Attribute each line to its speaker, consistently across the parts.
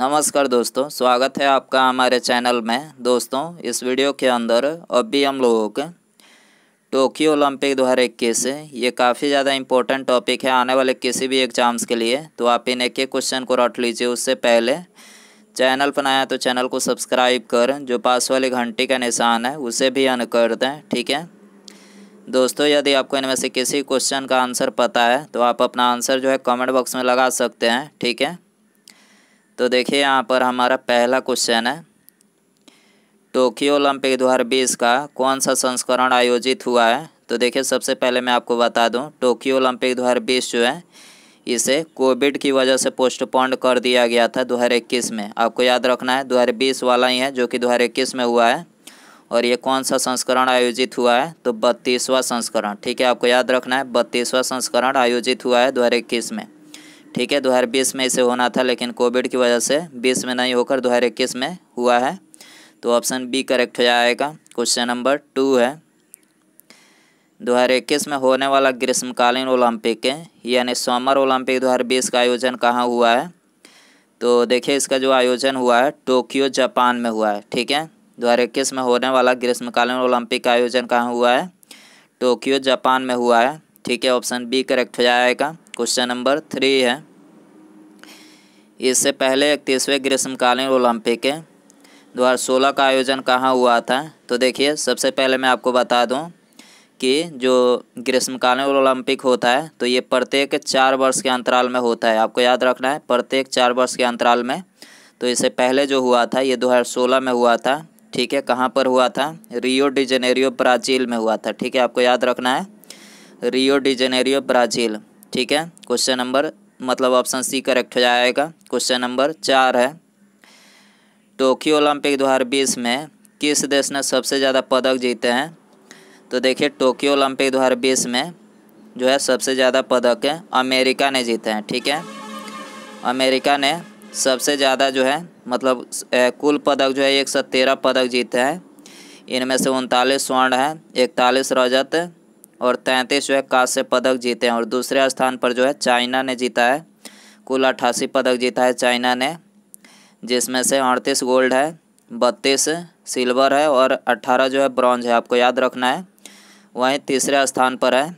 Speaker 1: नमस्कार दोस्तों स्वागत है आपका हमारे चैनल में दोस्तों इस वीडियो के अंदर अब भी हम लोगों के टोक्यो ओलंपिक दो हज़ार इक्कीस ये काफ़ी ज़्यादा इंपॉर्टेंट टॉपिक है आने वाले किसी भी एग्जाम्स के लिए तो आप इन एक एक क्वेश्चन को रट लीजिए उससे पहले चैनल बनाया तो चैनल को सब्सक्राइब कर जो पास वाली घंटी का निशान है उसे भी अन कर दें ठीक है दोस्तों यदि आपको इनमें से किसी क्वेश्चन का आंसर पता है तो आप अपना आंसर जो है कमेंट बॉक्स में लगा सकते हैं ठीक है तो देखिए यहाँ पर हमारा पहला क्वेश्चन है टोक्यो ओलंपिक 2020 का कौन सा संस्करण आयोजित हुआ है तो देखिए सबसे पहले मैं आपको बता दूँ टोक्यो ओलंपिक 2020 जो है इसे कोविड की वजह से पोस्टपोन्ड कर दिया गया था 2021 में आपको याद रखना है 2020 वाला ही है जो कि 2021 में हुआ है और ये कौन सा संस्करण आयोजित हुआ है तो बत्तीसवां संस्करण ठीक है आपको याद रखना है बत्तीसवां संस्करण आयोजित हुआ है दो में ठीक है दो हज़ार बीस में इसे होना था लेकिन कोविड की वजह से बीस में नहीं होकर दो हज़ार इक्कीस में हुआ है तो ऑप्शन बी करेक्ट हो जाएगा क्वेश्चन नंबर टू है दो हज़ार इक्कीस में होने वाला ग्रीष्मकालीन ओलंपिक यानी समर ओलंपिक दो हज़ार बीस का आयोजन कहाँ हुआ है तो देखिए इसका जो आयोजन हुआ है टोक्यो जापान में हुआ है ठीक है दो हज़ार इक्कीस में होने वाला ग्रीष्मकालीन ओलंपिक का आयोजन कहाँ हुआ है टोक्यो जापान में हुआ है ठीक है ऑप्शन बी करेक्ट हो जाएगा क्वेश्चन नंबर थ्री है इससे पहले इकतीसवें ग्रीष्मकालीन ओलंपिक है सोलह का आयोजन कहाँ हुआ था तो देखिए सबसे पहले मैं आपको बता दूं कि जो ग्रीष्मकालीन ओलंपिक होता है तो ये प्रत्येक चार वर्ष के अंतराल में होता है आपको याद रखना है प्रत्येक चार वर्ष के अंतराल में तो इससे पहले जो हुआ था ये सोलह में हुआ था ठीक है कहाँ पर हुआ था रियो डिजेनेरियो ब्राज़ील में हुआ था ठीक है आपको याद रखना है रियो डिजेनेरियो ब्राज़ील ठीक है क्वेश्चन नंबर मतलब ऑप्शन सी करेक्ट हो जाएगा क्वेश्चन नंबर चार है टोक्यो ओलंपिक 2020 में किस देश ने सबसे ज़्यादा पदक जीते हैं तो देखिए टोक्यो ओलंपिक 2020 में जो है सबसे ज़्यादा पदक है अमेरिका ने जीते हैं ठीक है अमेरिका ने सबसे ज़्यादा जो है मतलब कुल पदक जो है एक सौ तेरह पदक जीते हैं इनमें से उनतालीस स्वर्ण है इकतालीस रजत और तैंतीस जो है कांस्य पदक जीते हैं और दूसरे स्थान पर जो है चाइना ने जीता है कुल अट्ठासी पदक जीता है चाइना ने जिसमें से अड़तीस गोल्ड है बत्तीस सिल्वर है और अट्ठारह जो है ब्रॉन्ज है आपको याद रखना है वहीं तीसरे स्थान पर है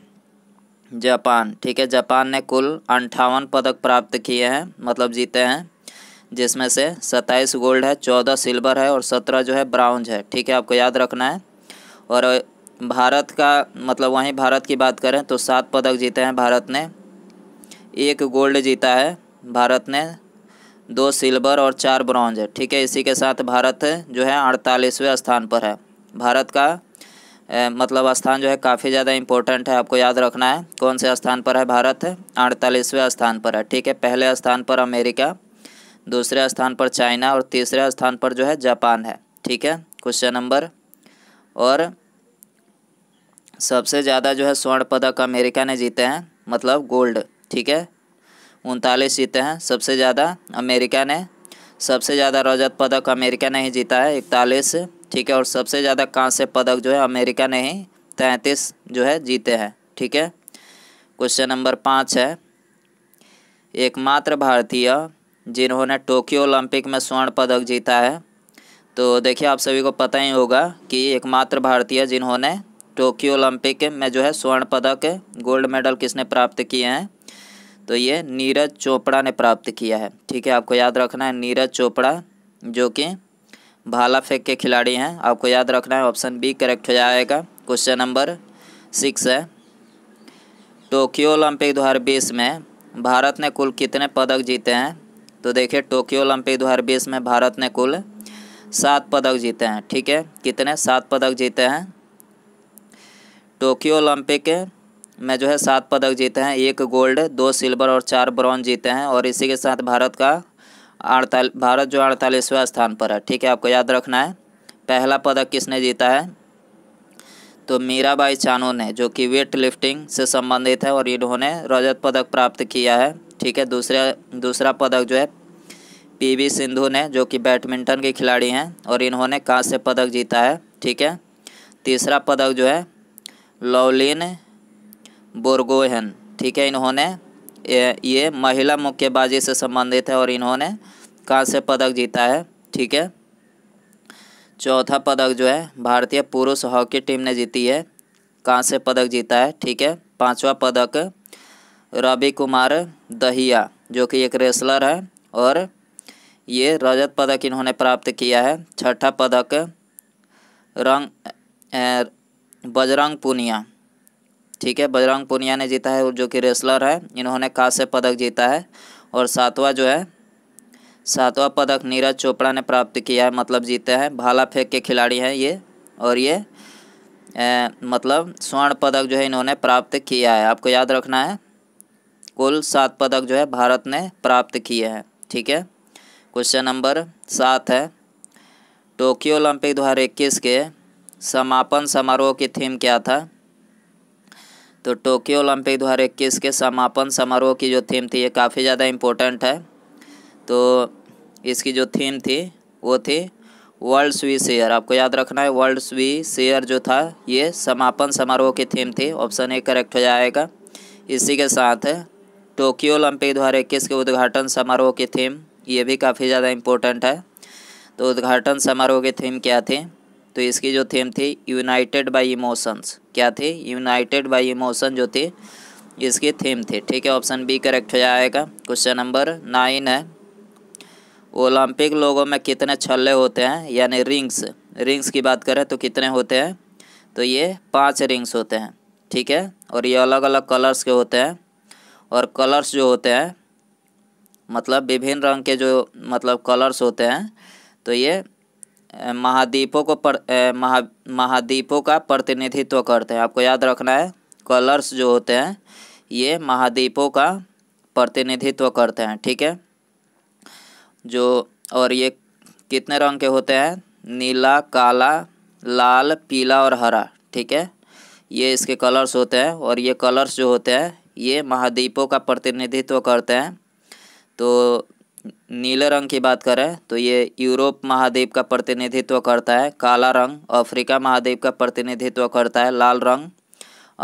Speaker 1: जापान ठीक है जापान ने कुल अंठावन पदक प्राप्त किए हैं मतलब जीते हैं जिसमें से सत्ताईस गोल्ड है चौदह सिल्वर है और सत्रह जो है ब्राउन्ज है ठीक है आपको याद रखना है और भारत का मतलब वहीं भारत की बात करें तो सात पदक जीते हैं भारत ने एक गोल्ड जीता है भारत ने दो सिल्वर और चार ब्रॉन्ज है ठीक है इसी के साथ भारत जो है अड़तालीसवें स्थान पर है भारत का ए, मतलब स्थान जो है काफ़ी ज़्यादा इम्पोर्टेंट है आपको याद रखना है कौन से स्थान पर है भारत अड़तालीसवें स्थान पर है ठीक है पहले स्थान पर अमेरिका दूसरे स्थान पर चाइना और तीसरे स्थान पर जो है जापान है ठीक है क्वेश्चन नंबर और सबसे ज़्यादा जो है स्वर्ण पदक अमेरिका ने जीते हैं मतलब गोल्ड ठीक है उनतालीस जीते हैं सबसे ज़्यादा अमेरिका ने सबसे ज़्यादा रजत पदक अमेरिका ने ही जीता है इकतालीस ठीक है और सबसे ज़्यादा कांस्य पदक जो है अमेरिका ने ही तैंतीस जो है जीते हैं ठीक है क्वेश्चन नंबर पाँच है एकमात्र भारतीय जिन्होंने टोक्यो ओलंपिक में स्वर्ण पदक जीता है तो देखिए आप सभी को पता ही होगा कि एकमात्र भारतीय जिन्होंने टोक्यो ओलंपिक में जो है स्वर्ण पदक गोल्ड मेडल किसने प्राप्त किए हैं तो ये नीरज चोपड़ा ने प्राप्त किया है ठीक है आपको याद रखना है नीरज चोपड़ा जो कि भाला फेंक के खिलाड़ी हैं आपको याद रखना है ऑप्शन बी करेक्ट हो जाएगा क्वेश्चन नंबर सिक्स है टोक्यो ओलंपिक दो में भारत ने कुल कितने पदक जीते हैं तो देखिए टोक्यो ओलंपिक दो में भारत ने कुल सात पदक जीते हैं ठीक है कितने सात पदक जीते हैं टोक्यो ओलंपिक में जो है सात पदक जीते हैं एक गोल्ड दो सिल्वर और चार ब्रॉन्ज जीते हैं और इसी के साथ भारत का अड़ताल भारत जो अड़तालीसवें स्थान पर है ठीक है आपको याद रखना है पहला पदक किसने जीता है तो मीराबाई चानू ने जो कि वेट लिफ्टिंग से संबंधित है और इन्होंने रजत पदक प्राप्त किया है ठीक है दूसरा दूसरा पदक जो है पीवी सिंधु ने जो कि बैडमिंटन के खिलाड़ी हैं और इन्होंने कांस्य पदक जीता है ठीक है तीसरा पदक जो है लवलिन बोरगोहन ठीक है इन्होंने ये महिला मुक्केबाजी से संबंधित है और इन्होंने कहाँ से पदक जीता है ठीक है चौथा पदक जो है भारतीय पुरुष हॉकी टीम ने जीती है कहाँ से पदक जीता है ठीक है पांचवा पदक रवि कुमार दहिया जो कि एक रेसलर है और ये रजत पदक इन्होंने प्राप्त किया है छठा पदक रंग बजरंग पुनिया ठीक है बजरंग पुनिया ने जीता है जो कि रेसलर है इन्होंने कांस्य पदक जीता है और सातवां जो है सातवां पदक नीरज चोपड़ा ने प्राप्त किया है मतलब जीते हैं भाला फेंक के खिलाड़ी हैं ये और ये ए, मतलब स्वर्ण पदक जो है इन्होंने प्राप्त किया है आपको याद रखना है कुल सात पदक जो है भारत ने प्राप्त किए हैं ठीक है क्वेश्चन नंबर सात है टोक्यो ओलंपिक दो हज़ार इक्कीस के समापन समारोह की थीम क्या था तो टोक्यो ओलंपिक दो हज़ार इक्कीस के समापन समारोह की जो थीम थी ये काफ़ी ज़्यादा इम्पोर्टेंट है तो इसकी जो थीम थी वो थी वर्ल्ड स्वी शेयर आपको याद रखना है वर्ल्ड स्वी शेयर जो था ये समापन समारोह की थीम थी ऑप्शन ए करेक्ट हो जाएगा इसी के साथ टोक्यो ओलंपिक दो हज़ार इक्कीस के उद्घाटन समारोह की थीम ये भी काफ़ी ज़्यादा इम्पोर्टेंट है तो उद्घाटन समारोह की थीम क्या थी तो इसकी जो थीम थी यूनाइटेड बाय इमोशंस क्या थी यूनाइटेड बाय इमोशन जो थी इसकी थीम थी ठीक है ऑप्शन बी करेक्ट हो जाएगा क्वेश्चन नंबर नाइन है ओलंपिक लोगों में कितने छल्ले होते हैं यानी रिंग्स रिंग्स की बात करें तो कितने होते हैं तो ये पांच रिंग्स होते हैं ठीक है और ये अलग अलग कलर्स के होते हैं और कलर्स जो होते हैं मतलब विभिन्न रंग के जो मतलब कलर्स होते हैं तो ये महाद्वीपों को पर महा महाद्वीपों का प्रतिनिधित्व करते हैं आपको याद रखना है कलर्स जो होते हैं ये महाद्वीपों का प्रतिनिधित्व करते हैं ठीक है जो और ये कितने रंग के होते हैं नीला काला लाल पीला और हरा ठीक है ये इसके कलर्स होते हैं और ये कलर्स जो होते हैं ये महाद्वीपों का प्रतिनिधित्व करते हैं तो नीले रंग की बात करें तो ये यूरोप महाद्वीप का प्रतिनिधित्व करता है काला रंग अफ्रीका महाद्वीप का प्रतिनिधित्व करता है लाल रंग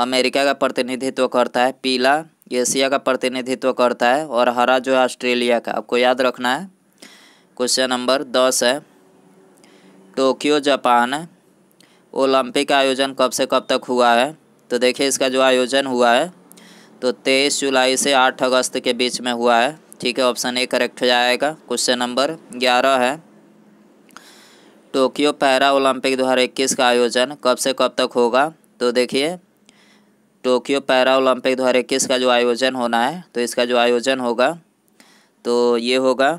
Speaker 1: अमेरिका का प्रतिनिधित्व करता है पीला एशिया का प्रतिनिधित्व करता है और हरा जो है ऑस्ट्रेलिया का आपको याद रखना है क्वेश्चन नंबर दस है टोक्यो जापान ओलंपिक आयोजन कब से कब तक हुआ है तो देखिए इसका जो आयोजन हुआ है तो तेईस जुलाई से आठ अगस्त के बीच में हुआ है ठीक है ऑप्शन ए करेक्ट हो जाएगा क्वेश्चन नंबर ग्यारह है टोक्यो पैरा ओलंपिक दो हज़ार इक्कीस का आयोजन कब से कब तक होगा तो देखिए टोक्यो पैरा ओलंपिक दो हज़ार इक्कीस का जो आयोजन होना है तो इसका जो आयोजन होगा तो ये होगा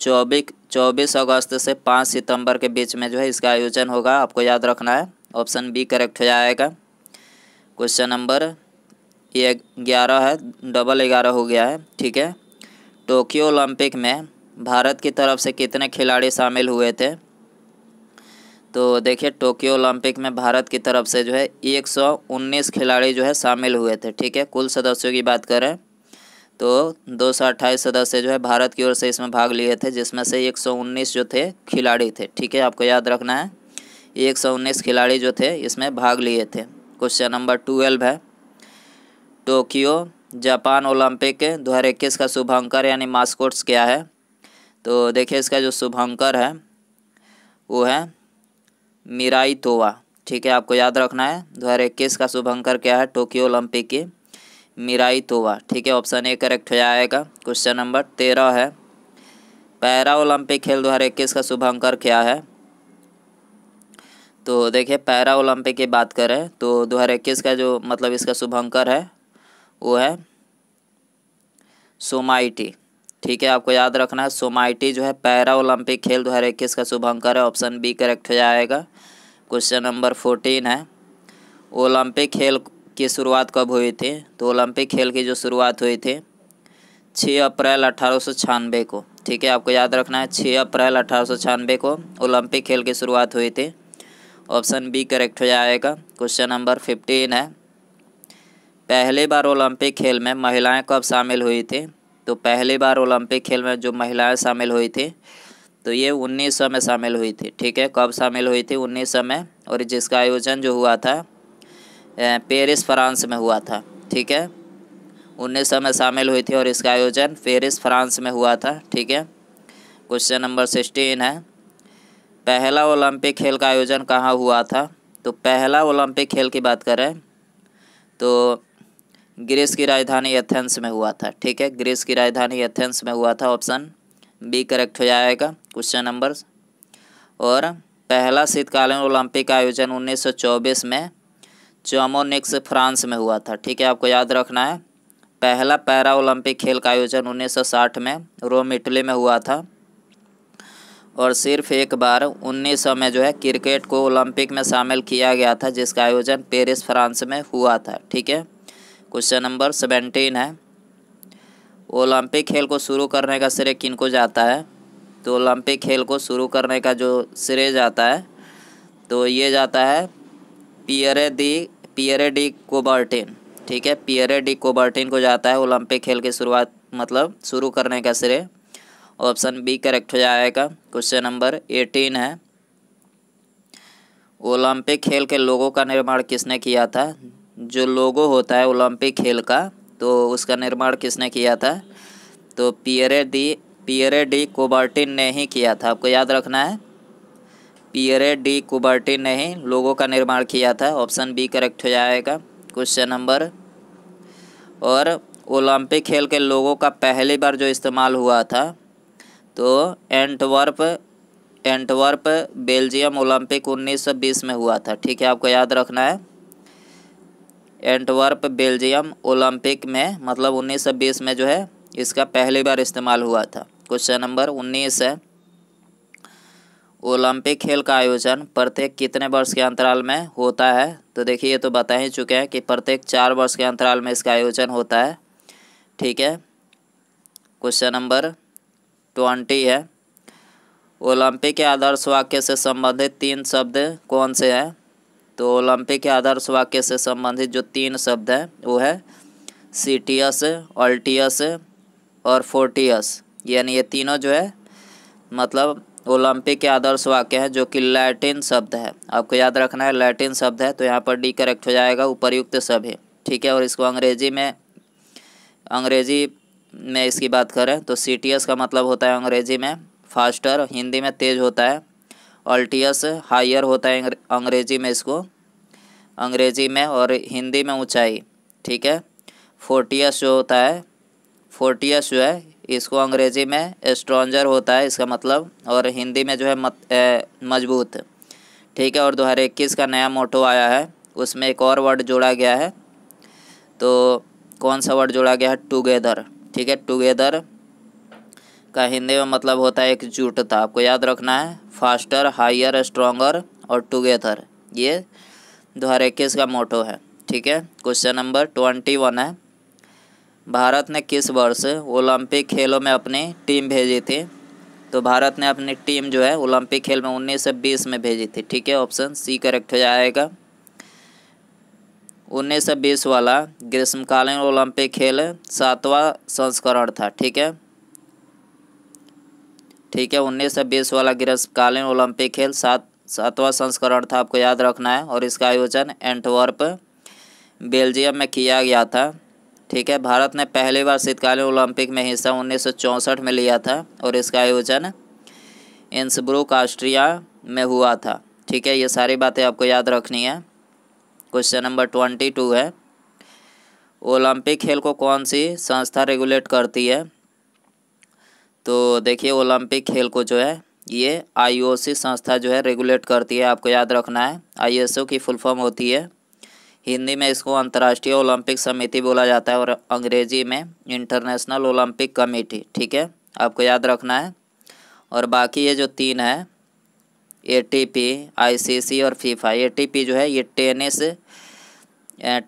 Speaker 1: चौबीस चौबीस अगस्त से पाँच सितंबर के बीच में जो है इसका आयोजन होगा आपको याद रखना है ऑप्शन बी करेक्ट हो जाएगा क्वेश्चन नंबर ये ग्यारह है डबल ग्यारह हो गया है ठीक है टोक्यो ओलंपिक में भारत की तरफ से कितने खिलाड़ी शामिल हुए थे तो देखिए टोक्यो ओलंपिक में भारत की तरफ से जो है 119 खिलाड़ी जो है शामिल हुए थे ठीक है कुल सदस्यों की बात करें तो दो सदस्य जो है भारत की ओर से इसमें भाग लिए थे जिसमें से 119 जो थे खिलाड़ी थे ठीक है आपको याद रखना है 119 खिलाड़ी जो थे इसमें भाग लिए थे क्वेश्चन नंबर ट्वेल्व है टोक्यो जापान ओलंपिक इक्कीस का शुभंकर यानी मास्कोट्स क्या है तो देखिए इसका जो शुभंकर है वो है मिराई तोवा ठीक है आपको याद रखना है इक्कीस का शुभंकर क्या है टोक्यो ओलंपिक की मिराई तोवा ठीक है ऑप्शन ए करेक्ट हो जाएगा क्वेश्चन नंबर तेरह है पैरा ओलंपिक खेल इक्कीस का शुभंकर क्या है तो देखिए पैरा ओलंपिक की बात करें तो इक्कीस का जो मतलब इसका शुभंकर है वो है सोमाइटी ठीक है आपको याद रखना है सोमाइटी जो है पैरा ओलंपिक खेल दो हज़ार इक्कीस का शुभंकर है ऑप्शन बी करेक्ट हो जाएगा क्वेश्चन नंबर फोर्टीन है ओलंपिक खेल की शुरुआत कब हुई थी तो ओलंपिक खेल की जो शुरुआत हुई थी छः अप्रैल अठारह को ठीक है आपको याद रखना है छः अप्रैल अठारह को ओलंपिक खेल की शुरुआत हुई थी ऑप्शन बी करेक्ट हो जाएगा क्वेश्चन नंबर फिफ्टीन है पहली बार ओलंपिक खेल में महिलाएं कब शामिल हुई थी तो पहली बार ओलंपिक खेल में जो महिलाएं शामिल हुई थी तो ये उन्नीस सौ में शामिल हुई थी ठीक है कब शामिल हुई थी उन्नीस सौ में और जिसका आयोजन जो हुआ था पेरिस फ्रांस में हुआ था ठीक है उन्नीस सौ में शामिल हुई थी और इसका आयोजन पेरिस फ्रांस में हुआ था ठीक है क्वेश्चन नंबर सिक्सटीन है पहला ओलंपिक खेल का आयोजन कहाँ हुआ था तो पहला ओलंपिक खेल की बात करें तो ग्रीस की राजधानी एथेंस में हुआ था ठीक है ग्रीस की राजधानी एथेंस में हुआ था ऑप्शन बी करेक्ट हो जाएगा क्वेश्चन नंबर और पहला शीतकालीन ओलंपिक का आयोजन 1924 में चोमोनिक्स फ्रांस में हुआ था ठीक है आपको याद रखना है पहला पैरा ओलंपिक खेल का आयोजन 1960 में रोम इटली में हुआ था और सिर्फ एक बार 1900 में जो है क्रिकेट को ओलंपिक में शामिल किया गया था जिसका आयोजन पेरिस फ्रांस में हुआ था ठीक है क्वेश्चन नंबर सेवेंटीन है ओलंपिक खेल को शुरू करने का श्रेय किन को जाता है तो ओलंपिक खेल को शुरू करने का जो श्रेय जाता है तो ये जाता है Pierre de Pierre de Coubertin ठीक है पियरे डी कोबर्टिन को जाता है ओलंपिक खेल की शुरुआत मतलब शुरू करने का श्रेय ऑप्शन बी करेक्ट हो जाएगा क्वेश्चन नंबर एटीन है ओलंपिक खेल के लोगों का निर्माण किसने किया था जो लोगो होता है ओलंपिक खेल का तो उसका निर्माण किसने किया था तो Pierre de Pierre de Coubertin ने ही किया था आपको याद रखना है पियरे डी कोबार्टिन ने ही लोगों का निर्माण किया था ऑप्शन बी करेक्ट हो जाएगा क्वेश्चन नंबर और ओलंपिक खेल के लोगों का पहली बार जो इस्तेमाल हुआ था तो एंटवर्प एंटवर्प बेल्जियम ओलंपिक 1920 में हुआ था ठीक है आपको याद रखना है एंटवर्प बेल्जियम ओलंपिक में मतलब 1920 में जो है इसका पहली बार इस्तेमाल हुआ था क्वेश्चन नंबर 19 है ओलंपिक खेल का आयोजन प्रत्येक कितने वर्ष के अंतराल में होता है तो देखिए ये तो बता ही चुके हैं कि प्रत्येक चार वर्ष के अंतराल में इसका आयोजन होता है ठीक है क्वेश्चन नंबर ट्वेंटी है ओलंपिक के आदर्श वाक्य से संबंधित तीन शब्द कौन से हैं तो ओलंपिक के आदर्श वाक्य से संबंधित जो तीन शब्द हैं वो है सीटियस ऑल्टियस और फोर्टियस यानी ये तीनों जो है मतलब ओलंपिक के आदर्श वाक्य हैं जो कि लैटिन शब्द है आपको याद रखना है लैटिन शब्द है तो यहाँ पर डी करेक्ट हो जाएगा उपरयुक्त सभी ठीक है और इसको अंग्रेजी में अंग्रेजी में इसकी बात करें तो सी का मतलब होता है अंग्रेजी में फास्टर हिंदी में तेज होता है अल्टियस हायर होता है अंग्रेजी में इसको अंग्रेजी में और हिंदी में ऊंचाई ठीक है फोर्टियस जो होता है फोर्टियस जो है इसको अंग्रेजी में स्ट्रॉन्जर होता है इसका मतलब और हिंदी में जो है मत ए, मजबूत ठीक है और दो हज़ार इक्कीस का नया मोटो आया है उसमें एक और वर्ड जोड़ा गया है तो कौन सा वर्ड जोड़ा गया है टुगेदर ठीक है टुगेदर का हिंदी में मतलब होता है एकजुटता आपको याद रखना है फास्टर हायर स्ट्रॉन्गर और टुगेदर ये दो हज़ार इक्कीस का मोटो है ठीक है क्वेश्चन नंबर ट्वेंटी वन है भारत ने किस वर्ष ओलंपिक खेलों में अपनी टीम भेजी थी तो भारत ने अपनी टीम जो है ओलंपिक खेल में उन्नीस सौ बीस में भेजी थी ठीक है ऑप्शन सी करेक्ट हो जाएगा उन्नीस सौ बीस वाला ग्रीष्मकालीन ओलंपिक खेल सातवां संस्करण था ठीक है ठीक है उन्नीस सौ बीस वाला ग्रीष्मकालीन ओलंपिक खेल सात सातवां संस्करण था आपको याद रखना है और इसका आयोजन एंटवर्प बेल्जियम में किया गया था ठीक है भारत ने पहली बार शीतकालीन ओलंपिक में हिस्सा उन्नीस सौ में लिया था और इसका आयोजन इंसब्रुक ऑस्ट्रिया में हुआ था ठीक है ये सारी बातें आपको याद रखनी है क्वेश्चन नंबर ट्वेंटी टू है ओलंपिक खेल को कौन सी संस्था रेगुलेट करती है तो देखिए ओलंपिक खेल को जो है ये आईओसी संस्था जो है रेगुलेट करती है आपको याद रखना है आईएसओ की फुल फॉर्म होती है हिंदी में इसको अंतर्राष्ट्रीय ओलंपिक समिति बोला जाता है और अंग्रेजी में इंटरनेशनल ओलंपिक कमेटी ठीक है आपको याद रखना है और बाकी ये जो तीन है ए टी पी आई सी सी और फीफा ए टी पी जो है ये टेनिस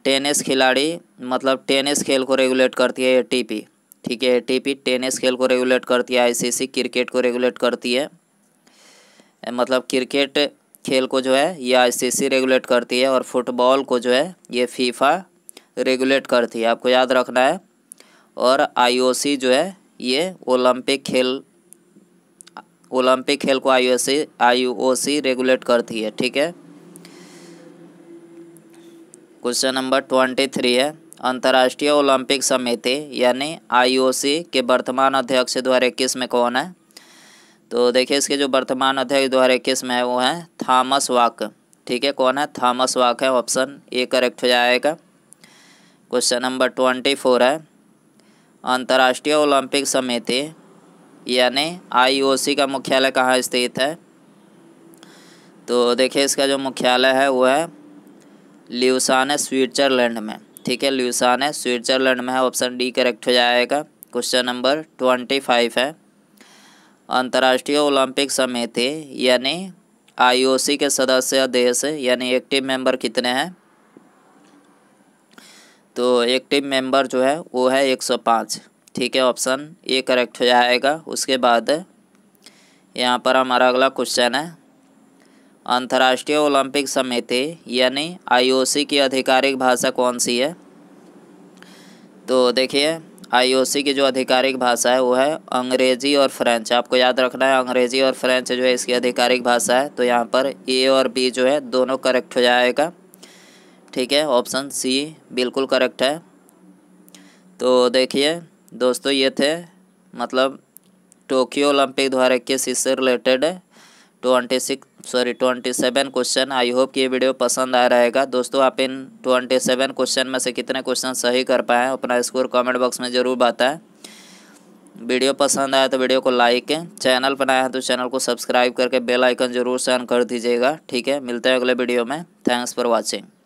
Speaker 1: टेनिस खिलाड़ी मतलब टेनिस खेल को रेगुलेट करती है ए टी पी ठीक है टीपी टेनिस खेल को रेगुलेट करती है आईसीसी क्रिकेट को रेगुलेट करती है मतलब क्रिकेट खेल को जो है ये आईसीसी रेगुलेट करती है और फुटबॉल को जो है ये फीफा रेगुलेट करती है आपको याद रखना है और आईओसी जो है ये ओलंपिक खेल ओलंपिक खेल को आईओसी आईओसी रेगुलेट करती है ठीक है क्वेश्चन नंबर ट्वेंटी थ्री है अंतर्राष्ट्रीय ओलंपिक समिति यानी आईओसी के वर्तमान अध्यक्ष दो हज़ार इक्कीस में कौन है तो देखिए इसके जो वर्तमान अध्यक्ष दो हज़ार इक्कीस में है वो है थामस वाक ठीक है कौन है थॉमस वाक है ऑप्शन ए करेक्ट हो जाएगा क्वेश्चन नंबर ट्वेंटी फोर है अंतर्राष्ट्रीय ओलंपिक समिति यानी आईओसी का मुख्यालय कहाँ स्थित है तो देखिए इसका जो मुख्यालय है वो है ल्यूसान स्विट्जरलैंड में ठीक है ल्यूसान है स्विट्जरलैंड में है ऑप्शन डी करेक्ट हो जाएगा क्वेश्चन नंबर ट्वेंटी फाइव है अंतर्राष्ट्रीय ओलंपिक समिति यानी आईओसी के सदस्य देश यानी एक्टिव मेंबर कितने हैं तो एक्टिव मेंबर जो है वो है एक सौ पाँच ठीक है ऑप्शन ए करेक्ट हो जाएगा उसके बाद यहाँ पर हमारा अगला क्वेश्चन है अंतर्राष्ट्रीय ओलंपिक समिति यानी आईओसी की आधिकारिक भाषा कौन सी है तो देखिए आईओसी की जो आधिकारिक भाषा है वो है अंग्रेजी और फ्रेंच आपको याद रखना है अंग्रेजी और फ्रेंच जो है इसकी आधिकारिक भाषा है तो यहाँ पर ए और बी जो है दोनों करेक्ट हो जाएगा ठीक है ऑप्शन सी बिल्कुल करेक्ट है तो देखिए दोस्तों ये थे मतलब टोक्यो ओलंपिक दो हज़ार इक्कीस इससे related twenty six sorry twenty seven question I hope कि ये वीडियो पसंद आ रहेगा दोस्तों आप इन ट्वेंटी सेवन क्वेश्चन में से कितने क्वेश्चन सही कर पाए अपना स्कोर कमेंट बॉक्स में ज़रूर बताएं वीडियो पसंद आया तो वीडियो को लाइक करें चैनल पर आया तो चैनल को सब्सक्राइब करके बेल आइकन जरूर से ऑन कर दीजिएगा ठीक है मिलते हैं अगले वीडियो में थैंक्स फॉर वॉचिंग